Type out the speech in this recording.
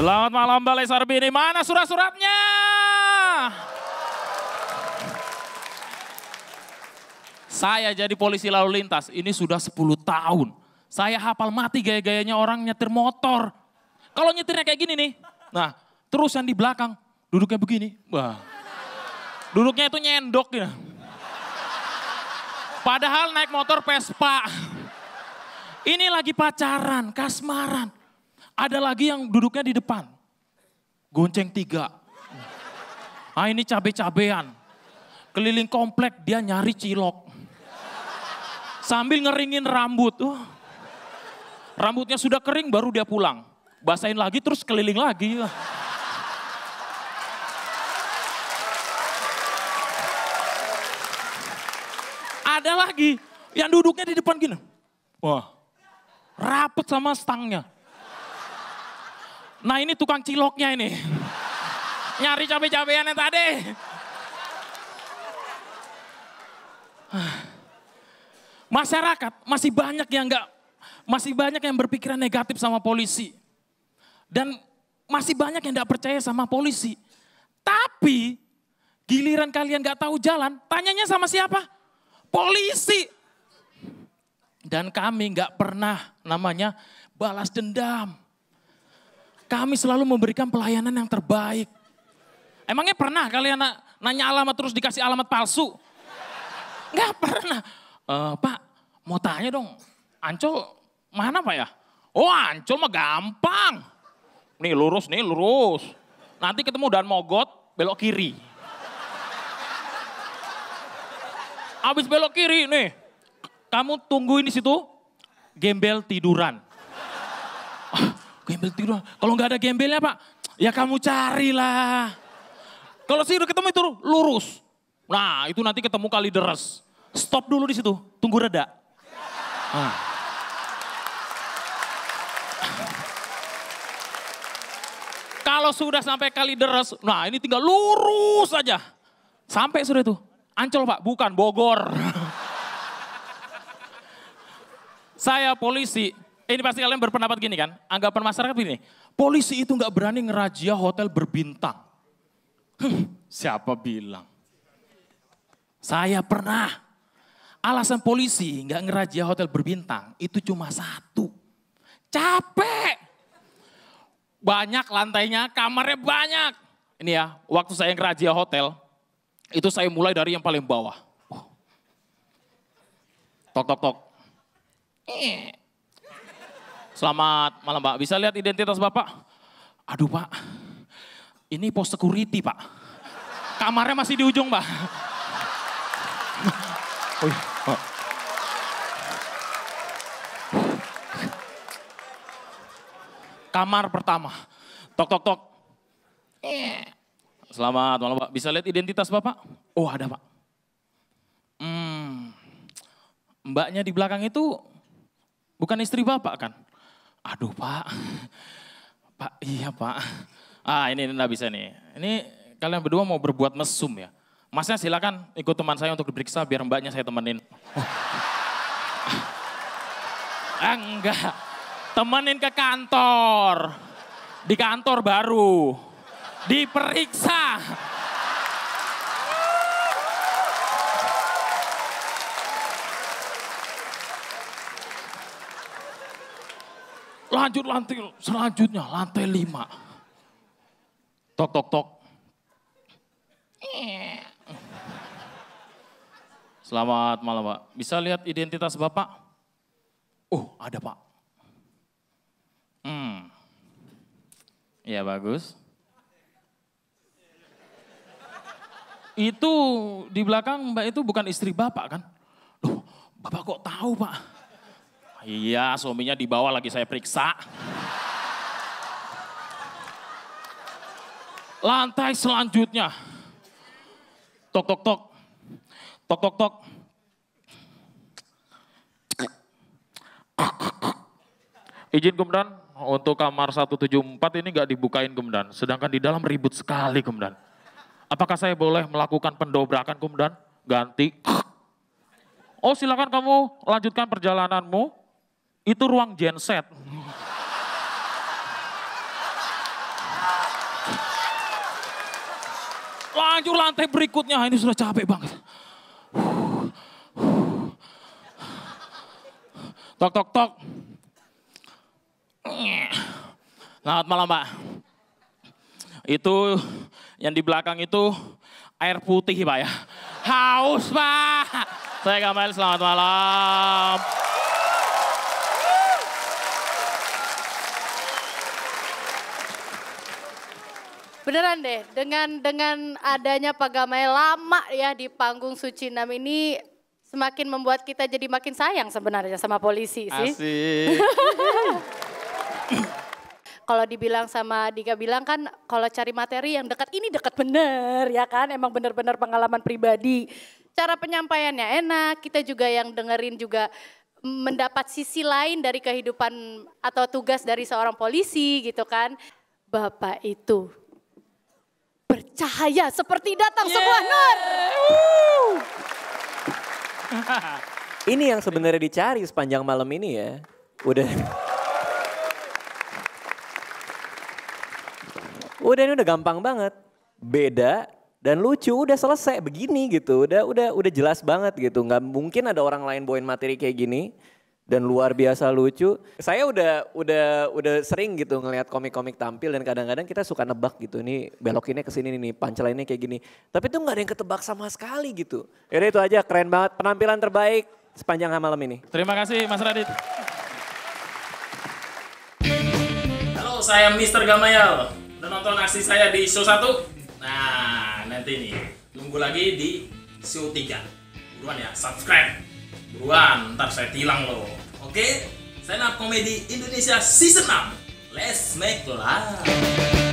Selamat malam Balai Sarbini. Mana surat-suratnya? Saya jadi polisi lalu lintas, ini sudah 10 tahun. Saya hafal mati gaya-gayanya orang nyetir motor. Kalau nyetirnya kayak gini nih, nah terus yang di belakang duduknya begini. Wah, duduknya itu nyendok ya. Padahal naik motor Vespa. Ini lagi pacaran, kasmaran ada lagi yang duduknya di depan. Gonceng tiga. Ah ini cabe-cabean. Keliling komplek dia nyari cilok. Sambil ngeringin rambut. Uh. Rambutnya sudah kering baru dia pulang. Basahin lagi terus keliling lagi. Uh. Ada lagi yang duduknya di depan gini. Wah, rapet sama stangnya. Nah ini tukang ciloknya ini. Nyari cabai-cabean yang tadi. Masyarakat masih banyak yang nggak masih banyak yang berpikiran negatif sama polisi. Dan masih banyak yang gak percaya sama polisi. Tapi giliran kalian nggak tahu jalan, tanyanya sama siapa? Polisi. Dan kami nggak pernah namanya balas dendam. Kami selalu memberikan pelayanan yang terbaik. Emangnya pernah kalian na nanya alamat terus dikasih alamat palsu? Enggak pernah. E, Pak, mau tanya dong, Ancol mana Pak ya? Oh Ancol mah gampang. Nih lurus, nih lurus. Nanti ketemu dan mogot, belok kiri. Abis belok kiri nih, kamu tungguin di situ, gembel tiduran. Gembel tidur. Kalau nggak ada gembelnya pak, ya kamu carilah. Kalau sih udah ketemu itu lurus. Nah itu nanti ketemu kali deres. Stop dulu di situ, tunggu reda. Nah. Kalau sudah sampai kali deres, nah ini tinggal lurus aja. Sampai sudah itu. Ancol pak, bukan Bogor. Saya polisi, ini pasti kalian berpendapat gini kan, anggapan masyarakat begini, polisi itu nggak berani ngerajia hotel berbintang. Hmm, siapa bilang? Saya pernah. Alasan polisi nggak ngerajia hotel berbintang itu cuma satu. Capek. Banyak lantainya, kamarnya banyak. Ini ya, waktu saya ngerajia hotel, itu saya mulai dari yang paling bawah. Tok tok tok. Eh Selamat malam Pak. Bisa lihat identitas Bapak? Aduh Pak, ini pos security Pak. Kamarnya masih di ujung Pak. Oh, Pak. Kamar pertama. Tok tok tok. Iya. Selamat malam Pak. Bisa lihat identitas Bapak? Oh ada Pak. Hmm, mbaknya di belakang itu bukan istri Bapak kan? Aduh pak, pak iya pak. Ah ini nggak bisa nih. Ini kalian berdua mau berbuat mesum ya. Masnya silakan ikut teman saya untuk diperiksa biar mbaknya saya temenin. ah, enggak, temenin ke kantor. Di kantor baru. Diperiksa. lanjut lantai selanjutnya, lantai lima. Tok, tok, tok. Selamat malam Pak. Bisa lihat identitas Bapak? Oh ada Pak. Hmm. Ya bagus. Itu di belakang Mbak itu bukan istri Bapak kan? Loh, Bapak kok tahu Pak? Iya, suaminya dibawa lagi saya periksa. Lantai selanjutnya. Tok tok tok. Tok tok tok. Izin kemudian untuk kamar 174 ini nggak dibukain kemudian. Sedangkan di dalam ribut sekali kemudian. Apakah saya boleh melakukan pendobrakan kemudian? Ganti. Oh silakan kamu lanjutkan perjalananmu itu ruang genset. Lanjut lantai berikutnya, ini sudah capek banget. Tok tok tok. Selamat malam, Pak. Itu yang di belakang itu air putih, Pak ya. Haus, Pak. Saya Gamal, selamat malam. Beneran deh, dengan dengan adanya Pak Gamai lama ya di panggung suci Nam ini semakin membuat kita jadi makin sayang sebenarnya sama polisi sih. kalau dibilang sama Dika bilang kan kalau cari materi yang dekat ini dekat bener ya kan emang bener-bener pengalaman pribadi. Cara penyampaiannya enak, kita juga yang dengerin juga mendapat sisi lain dari kehidupan atau tugas dari seorang polisi gitu kan. Bapak itu bercahaya seperti datang yeah. sebuah nur. ini yang sebenarnya dicari sepanjang malam ini ya. Udah. Udah ini udah gampang banget. Beda dan lucu udah selesai begini gitu. Udah udah udah jelas banget gitu. Gak mungkin ada orang lain bawain materi kayak gini dan luar biasa lucu. Saya udah udah udah sering gitu ngelihat komik-komik tampil dan kadang-kadang kita suka nebak gitu ini belok ini ke sini nih punchline ini kayak gini. Tapi tuh nggak ada yang ketebak sama sekali gitu. Ya itu aja keren banget penampilan terbaik sepanjang malam ini. Terima kasih Mas Radit. Halo, saya Mr. Gamayal. Dan nonton aksi saya di show 1. Nah, nanti nih. Tunggu lagi di show 3. Buruan ya, subscribe. Buruan, ntar saya tilang lo. Oke, okay? stand up komedi Indonesia season 6. Let's make love.